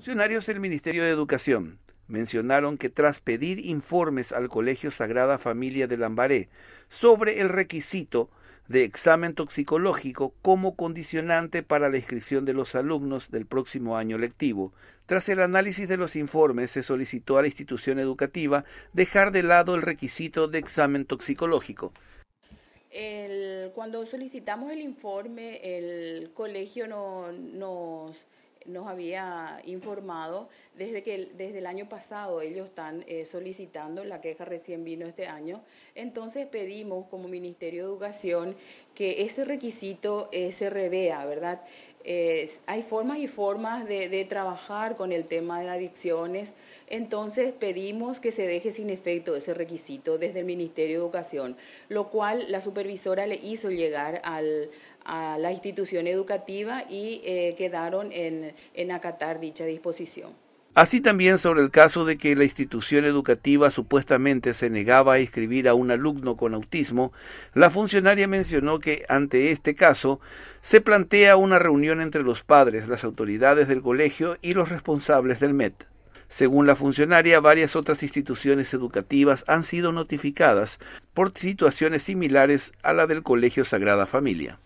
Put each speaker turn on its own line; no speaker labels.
Funcionarios del Ministerio de Educación mencionaron que tras pedir informes al Colegio Sagrada Familia de Lambaré sobre el requisito de examen toxicológico como condicionante para la inscripción de los alumnos del próximo año lectivo. Tras el análisis de los informes, se solicitó a la institución educativa dejar de lado el requisito de examen toxicológico.
cuando solicitamos el informe, el colegio no, nos nos había informado desde que desde el año pasado ellos están eh, solicitando, la queja recién vino este año, entonces pedimos como Ministerio de Educación que ese requisito eh, se revea, ¿verdad? hay formas y formas de, trabajar con el tema de adicciones, entonces pedimos que se deje sin efecto ese requisito desde el Ministerio de Educación, lo cual la supervisora le hizo llegar a la institución educativa y eh, quedaron en acatar dicha disposición.
Así también sobre el caso de que la institución educativa supuestamente se negaba a inscribir a un alumno con autismo, la funcionaria mencionó que ante este caso se plantea una reunión entre los padres, las autoridades del colegio y los responsables del MET. Según la funcionaria, varias otras instituciones educativas han sido notificadas por situaciones similares a la del Colegio Sagrada Familia.